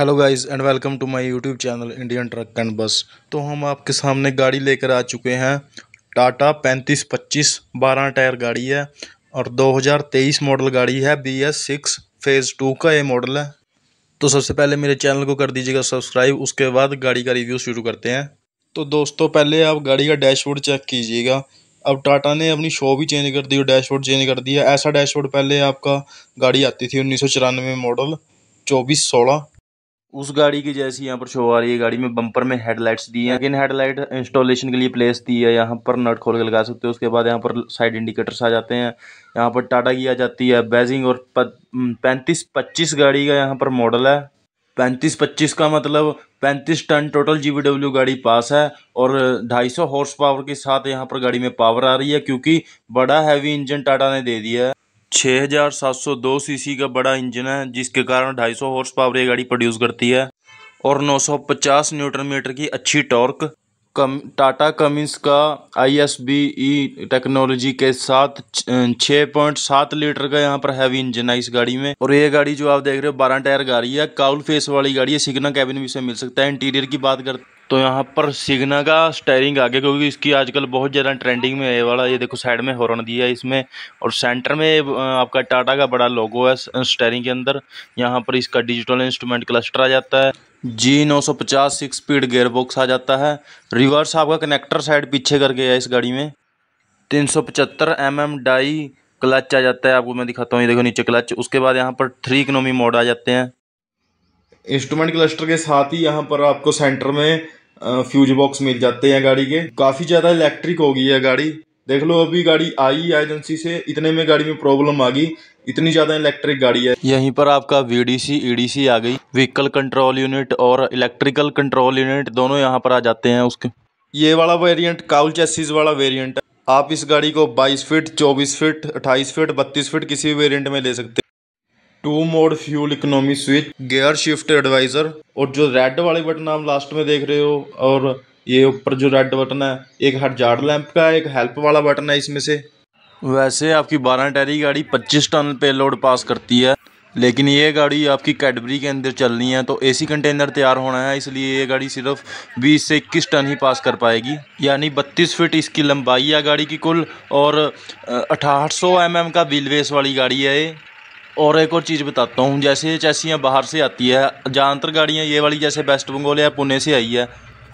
hello guys and welcome to my YouTube channel Indian truck and bus तो हम आपके सामने गाड़ी लेकर आ चुके हैं टाटा पैंतीस पच्चीस बारह टायर गाड़ी है और 2023 मॉडल गाड़ी है B S six phase two का ये मॉडल है तो सबसे पहले मेरे चैनल को कर दीजिएगा सब्सक्राइब उसके बाद गाड़ी का रिव्यू शुरू करते हैं तो दोस्तों पहले आप गाड़ी का डैशबोर्ड चेक कीजिएगा अब टाटा ने अपनी शो भी चेंज कर दी और डैशबोर्ड चेंज कर दिया ऐसा डैशबोर्ड पहले आपका गाड़ी आती थी उन्नीस मॉडल चौबीस सोलह उस गाड़ी की जैसी यहाँ पर शो आ रही है गाड़ी में बम्पर में हेडलाइट्स दी है लेकिन हेडलाइट इंस्टॉलेशन के लिए प्लेस दी है यहाँ पर नट खोल के लगा सकते हो उसके बाद यहाँ पर साइड इंडिकेटर्स आ जाते हैं यहाँ पर टाटा की आ जाती है बेजिंग और पैंतीस पच्चीस गाड़ी का यहाँ पर मॉडल है पैंतीस पच्चीस का मतलब पैंतीस टन टोटल जी गाड़ी पास है और ढाई हॉर्स पावर के साथ यहाँ पर गाड़ी में पावर आ रही है क्योंकि बड़ा हैवी इंजन टाटा ने दे दिया है 6702 सीसी का बड़ा इंजन है जिसके कारण 250 हॉर्स पावर ये गाड़ी प्रोड्यूस करती है और 950 न्यूटन मीटर की अच्छी टॉर्क कम टाटा कमिंस का I S B E technology के साथ अं, छः पॉइंट सात लीटर का यहाँ पर हैवी इंजन है इस गाड़ी में और ये गाड़ी जो आप देख रहे हो बारह टायर गाड़ी है काउल फेस वाली गाड़ी है सिग्ना कैबिन भी से मिल सकता है इंटीरियर की बात करते तो यहाँ पर सिग्ना का स्टेयरिंग आगे क्योंकि इसकी आजकल बहुत ज़्यादा ट्रेंडिंग में है वाला ये देखो साइड में हॉर्न दिया है इसमें और सेंटर में आपका टाटा का बड़ा लोगो है स्टेयरिंग के अंदर यहाँ पर इसका डिजिटल इंस्ट्रूमेंट क्लस्टर आ जाता है जी 950 सिक्स स्पीड गेयरबॉक्स आ जाता है रिवर्स आपका कनेक्टर साइड पीछे करके है इस गाड़ी में तीन सौ पचहत्तर एम एम डाई क्लच आ जाता है आपको मैं दिखाता हूँ ये देखो नीचे क्लच उसके बाद यहाँ पर थ्री इकोनॉमी मोड आ जाते हैं इंस्ट्रूमेंट क्लस्टर के साथ ही यहाँ पर आपको सेंटर में फ्यूज बॉक्स मिल जाते हैं गाड़ी के काफ़ी ज़्यादा इलेक्ट्रिक हो गई है गाड़ी देख लो अभी गाड़ी आई है एजेंसी से इतने में गाड़ी में प्रॉब्लम आ गई इतनी ज़्यादा इलेक्ट्रिक गाड़ी है यहीं पर आपका वीडीसी ईडीसी e आ गई व्हीकल कंट्रोल यूनिट और इलेक्ट्रिकल कंट्रोल यूनिट दोनों यहाँ पर आ जाते हैं उसके ये वाला वेरिएंट काउल चेसिस वाला है आप इस गाड़ी को बाईस फीट चौबीस फीट अट्ठाईस फीट बत्तीस फीट किसी भी वेरियंट में ले सकते हैं two mode fuel economy switch gear shift adviser और जो रेड वाले बटन आप लास्ट में देख रहे हो और ये ऊपर जो रेड बटन है एक हजार लैंप का एक हेल्प वाला बटन है इसमें से वैसे आपकी बारह टायरी गाड़ी पच्चीस टन पे लोड पास करती है लेकिन ये गाड़ी आपकी कैडबरी के अंदर चलनी है तो एसी कंटेनर तैयार होना है इसलिए ये गाड़ी सिर्फ 20 से 21 टन ही पास कर पाएगी यानी 32 फीट इसकी लंबाई है गाड़ी की कुल और अठारह सौ एम का व्हील बेस वाली गाड़ी है ये और एक और चीज़ बताता हूँ जैसे ये चैसियाँ बाहर से आती है ज़्यादातर गाड़ियाँ ये वाली जैसे वेस्ट बंगाल या पुणे से आई है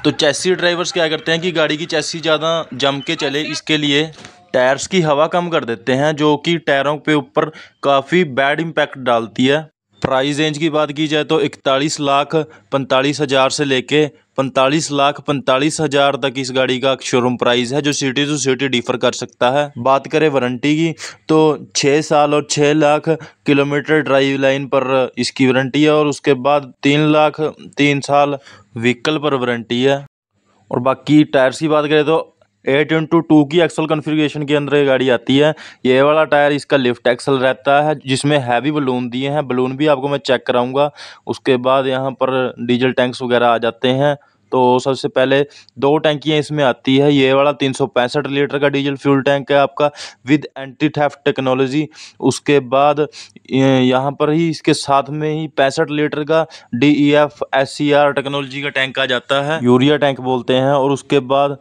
तो चैसी ड्राइवर्स क्या करते हैं कि गाड़ी की चैसी ज़्यादा जम के चले इसके लिए टायर्स की हवा कम कर देते हैं जो कि टायरों पे ऊपर काफ़ी बैड इम्पैक्ट डालती है प्राइस रेंज की बात की जाए तो इकतालीस लाख पैंतालीस हज़ार से लेके पैंतालीस लाख पैंतालीस हज़ार तक इस गाड़ी का शोरूम प्राइस है जो सिटी टू सिटी डिफ़र कर सकता है बात करें वारंटी की तो छः साल और छः लाख किलोमीटर ड्राइव लाइन पर इसकी वारंटी है और उसके बाद तीन लाख तीन साल व्हीकल पर वारंटी है और बाकी टायर्स की बात करें तो एट इंटू टू की एक्सल कॉन्फ़िगरेशन के अंदर ये गाड़ी आती है ये वाला टायर इसका लिफ्ट एक्सल रहता है जिसमें हैवी बलून दिए हैं बलून भी आपको मैं चेक कराऊंगा उसके बाद यहाँ पर डीजल टैंक्स वगैरह आ जाते हैं तो सबसे पहले दो टैंकियाँ इसमें आती है ये वाला तीन लीटर का डीजल फ्यूल टैंक है आपका विद एंटी थेफ्ट टेक्नोलॉजी उसके बाद यहाँ पर ही इसके साथ में ही पैंसठ लीटर का D E F S C R technology का टैंक आ जाता है यूरिया टैंक बोलते हैं और उसके बाद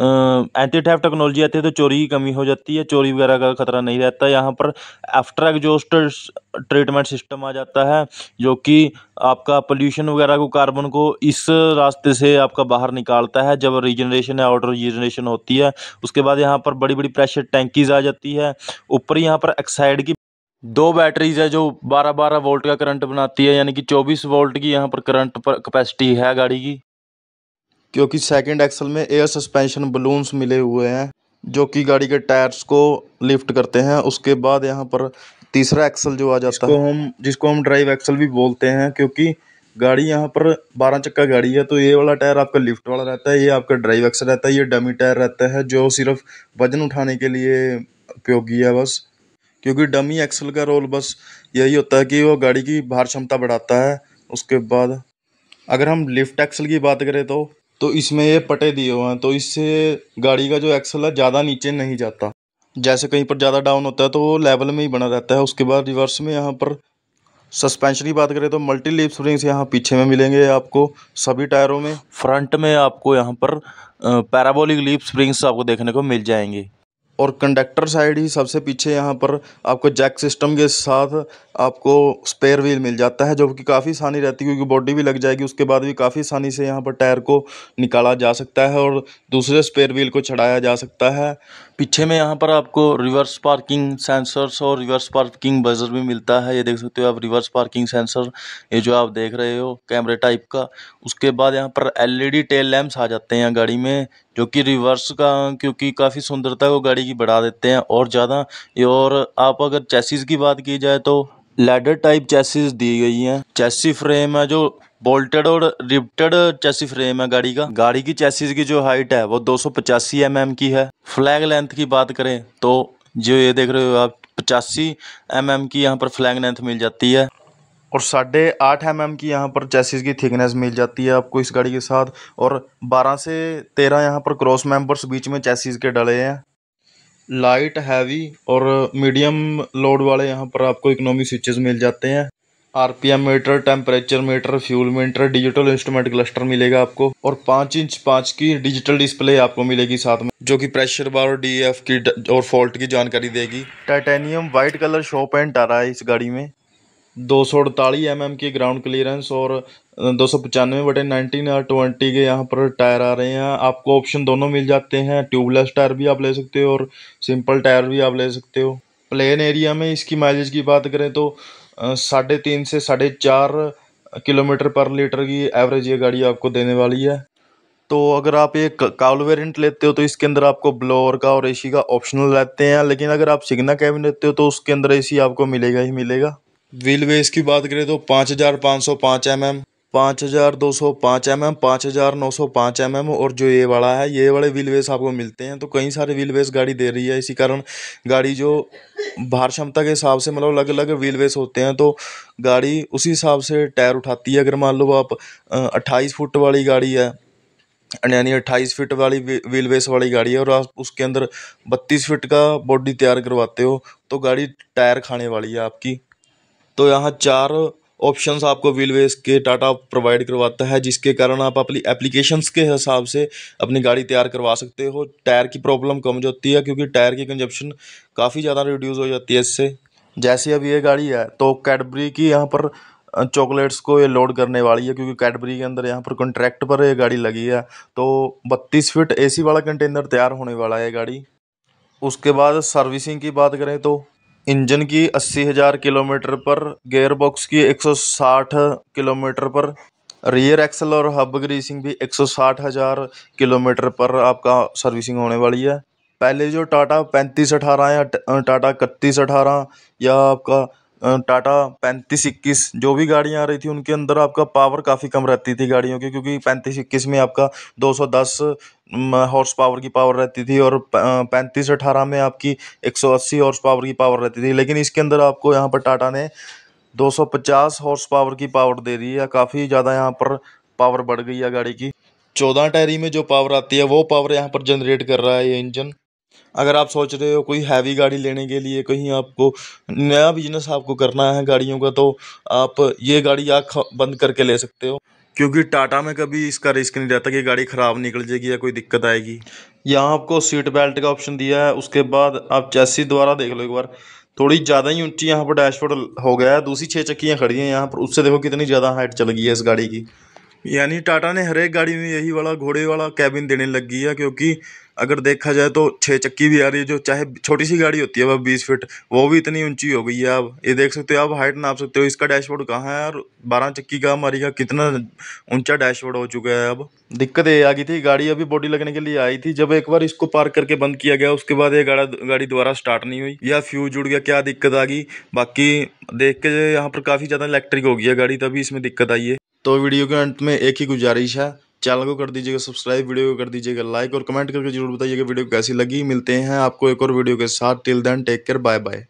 एंटी टैप टेक्नोलॉजी आती है तो चोरी की कमी हो जाती है चोरी वगैरह का खतरा नहीं रहता यहाँ पर आफ्टर एग्जोस्ट ट्रीटमेंट सिस्टम आ जाता है जो कि आपका पोल्यूशन वगैरह को कार्बन को इस रास्ते से आपका बाहर निकालता है जब रीजनरेशन या आउटर रीजनरेशन होती है उसके बाद यहाँ पर बड़ी बड़ी प्रेशर टैंकीज आ जाती है ऊपर यहाँ पर एक्साइड की दो बैटरीज है जो 12 12 वोल्ट का करंट बनाती है यानी कि 24 वोल्ट की यहाँ पर करंट पर कैपेसिटी है गाड़ी की क्योंकि सेकंड एक्सल में एयर सस्पेंशन बलून्स मिले हुए हैं जो कि गाड़ी के टायर्स को लिफ्ट करते हैं उसके बाद यहाँ पर तीसरा एक्सल जो आ जाता है हम जिसको हम ड्राइव एक्सल भी बोलते हैं क्योंकि गाड़ी यहाँ पर बारह चक्का गाड़ी है तो ये वाला टायर आपका लिफ्ट वाला रहता है ये आपका ड्राइव एक्सल रहता है ये डमी टायर रहता है जो सिर्फ वजन उठाने के लिए उपयोगी है बस क्योंकि डमी एक्सल का रोल बस यही होता है कि वो गाड़ी की भार क्षमता बढ़ाता है उसके बाद अगर हम लिफ्ट एक्सल की बात करें तो तो इसमें ये पटे दिए हुए हैं तो इससे गाड़ी का जो एक्सल है ज़्यादा नीचे नहीं जाता जैसे कहीं पर ज़्यादा डाउन होता है तो वो लेवल में ही बना रहता है उसके बाद रिवर्स में यहाँ पर सस्पेंशन की बात करें तो मल्टी लीप स्प्रिंग्स यहाँ पीछे में मिलेंगे आपको सभी टायरों में फ्रंट में आपको यहाँ पर पैराबोलिक लीप स्प्रिंग्स आपको देखने को मिल जाएंगे और कंडक्टर साइड ही सबसे पीछे यहाँ पर आपको जैक सिस्टम के साथ आपको स्पेयर व्हील मिल जाता है जो कि काफ़ी आसानी रहती है क्योंकि बॉडी भी लग जाएगी उसके बाद भी काफ़ी आसानी से यहाँ पर टायर को निकाला जा सकता है और दूसरे स्पेयर व्हील को चढ़ाया जा सकता है पीछे में यहाँ पर आपको रिवर्स पार्किंग सेंसर्स और रिवर्स पार्किंग बजर भी मिलता है ये देख सकते हो आप रिवर्स पार्किंग सेंसर ये जो आप देख रहे हो कैमरे टाइप का उसके बाद यहाँ पर एलईडी टेल लैम्प्स आ जाते हैं गाड़ी में जो कि रिवर्स का क्योंकि काफ़ी सुंदरता को गाड़ी की बढ़ा देते हैं और ज़्यादा और आप अगर चैसीज की बात की जाए तो लेडर टाइप चैसीज दी गई हैं चैसी फ्रेम है जो बोल्टेड और रिप्टेड चेसी फ्रेम है गाड़ी का गाड़ी की चेसिस की जो हाइट है वो दो सौ पचासी एम mm की है फ्लैग लेंथ की बात करें तो जो ये देख रहे हो आप पचासी एम mm की यहाँ पर फ्लैग लेंथ मिल जाती है और साढ़े आठ एम mm एम की यहाँ पर चेसिस की थिकनेस मिल जाती है आपको इस गाड़ी के साथ और बारह से तेरह यहाँ पर क्रॉस मेम्बर्स बीच में चेसिस के डले हैं लाइट हैवी और मीडियम लोड वाले यहाँ पर आपको इकोनॉमी स्विचेस मिल जाते हैं RPM meter temperature meter fuel meter digital instrument cluster मिलेगा आपको और पाँच इंच पाँच की डिजिटल डिस्प्ले आपको मिलेगी साथ में जो कि प्रेशर बार और डीएफ की और फॉल्ट की जानकारी देगी titanium white colour show paint आ रहा है इस गाड़ी में दो सौ अड़तालीस एम mm की ग्राउंड क्लियरेंस और दो सौ पचानवे बटे नाइनटीन और ट्वेंटी के यहाँ पर टायर आ रहे हैं आपको ऑप्शन दोनों मिल जाते हैं ट्यूबलेस टायर भी आप ले सकते हो और सिंपल टायर भी आप ले सकते हो प्लेन एरिया में इसकी माइलेज की बात करें तो साढ़े तीन से साढ़े चार किलोमीटर पर लीटर की एवरेज ये गाड़ी आपको देने वाली है तो अगर आप ये कावल वेरिएंट लेते हो तो इसके अंदर आपको ब्लोअर का और एसी का ऑप्शनल रहते हैं लेकिन अगर आप सिग्ना कैबिन लेते हो तो उसके अंदर एसी आपको मिलेगा ही मिलेगा व्हील बेस की बात करें तो पाँच हज़ार पाँच सौ पाँच एम एम पाँच हज़ार दो सौ पाँच एम एम पाँच हज़ार नौ सौ पाँच एम एम और जो ये वाला है ये वाले व्हील बेस आपको मिलते हैं तो कई सारे व्हील बेस गाड़ी दे रही है इसी कारण गाड़ी जो भार क्षमता के हिसाब से मतलब अलग अलग व्हील बेस होते हैं तो गाड़ी उसी हिसाब से टायर उठाती है अगर मान लो आप अट्ठाईस फुट वाली गाड़ी है यानी अट्ठाईस फीट वाली व्हील बेस वाली गाड़ी है और आप उसके अंदर बत्तीस फिट का बॉडी तैयार करवाते हो तो गाड़ी टायर खाने वाली है आपकी तो यहाँ चार ऑप्शंस आपको व्हीलवेस के टाटा प्रोवाइड करवाता है जिसके कारण आप अपनी एप्लीकेशंस के हिसाब से अपनी गाड़ी तैयार करवा सकते हो टायर की प्रॉब्लम कम जाती है क्योंकि टायर की कंजप्शन काफ़ी ज़्यादा रिड्यूस हो जाती है इससे जैसे अब ये गाड़ी है तो कैडबरी की यहाँ पर चॉकलेट्स को ये लोड करने वाली है क्योंकि कैडबरी के अंदर यहाँ पर कॉन्ट्रैक्ट पर ये गाड़ी लगी है तो बत्तीस फिट ए वाला कंटेनर तैयार होने वाला है गाड़ी उसके बाद सर्विसिंग की बात करें तो इंजन की अस्सी हज़ार किलोमीटर पर गेयरबॉक्स की 160 किलोमीटर पर रियर एक्सल और हब ग्रीसिंग भी साठ हज़ार किलोमीटर पर आपका सर्विसिंग होने वाली है पहले जो टाटा पैंतीस अठारह या टाटा इकतीस अठारह या आपका टाटा पैंतीस इक्कीस जो भी गाड़ियाँ आ रही थी उनके अंदर आपका पावर काफ़ी कम रहती थी गाड़ियों की क्योंकि पैंतीस इक्कीस में आपका दो सौ दस हॉर्स पावर की पावर रहती थी और पैंतीस अठारह में आपकी एक सौ अस्सी हॉर्स पावर की पावर रहती थी लेकिन इसके अंदर आपको यहाँ पर टाटा ने दो सौ पचास हॉर्स पावर की पावर दे दी है काफ़ी ज़्यादा यहाँ पर पावर बढ़ गई है गाड़ी की चौदह टायरी में जो पावर आती है वो पावर यहाँ पर जनरेट कर रहा है ये इंजन अगर आप सोच रहे हो कोई हैवी गाड़ी लेने के लिए कहीं आपको नया बिजनेस आपको करना है गाड़ियों का तो आप ये गाड़ी आँख बंद करके ले सकते हो क्योंकि टाटा में कभी इसका रिस्क नहीं रहता कि गाड़ी ख़राब निकल जाएगी या कोई दिक्कत आएगी यहाँ आपको सीट बेल्ट का ऑप्शन दिया है उसके बाद आप चैसी द्वारा देख लो एक बार थोड़ी ज़्यादा ही ऊंची यहाँ पर डैशबोर्ड हो गया है दूसरी छः चक्कियाँ खड़ी हैं यहाँ पर उससे देखो कितनी ज़्यादा हाइट चल गई है इस गाड़ी की यानी टाटा ने हरेक गाड़ी में यही वाला घोड़े वाला कैबिन देने लगी है क्योंकि अगर देखा जाए तो छः चक्की भी आ रही है जो चाहे छोटी सी गाड़ी होती है वह बीस फिट वो भी इतनी ऊंची हो गई है अब ये देख सकते हो आप हाइट नाप सकते हो इसका डैशबोर्ड कहाँ है और बारह चक्की का हमारी का कितना ऊंचा डैशबोर्ड हो चुका है अब दिक्कत ये आ गई थी गाड़ी अभी बॉडी लगने के लिए आई थी जब एक बार इसको पार्क करके बंद किया गया उसके बाद ये गाड़ी गाड़ी दोबारा स्टार्ट नहीं हुई या फ्यूज उड़ गया क्या दिक्कत आ गई बाकी देख के यहाँ पर काफ़ी ज़्यादा इलेक्ट्रिक हो गई है गाड़ी तभी इसमें दिक्कत आई है तो वीडियो के अंत में एक ही गुजारिश है चैनल को कर दीजिएगा सब्सक्राइब वीडियो को कर दीजिएगा लाइक और कमेंट करके जरूर बताइएगा वीडियो कैसी लगी मिलते हैं आपको एक और वीडियो के साथ till then take care bye bye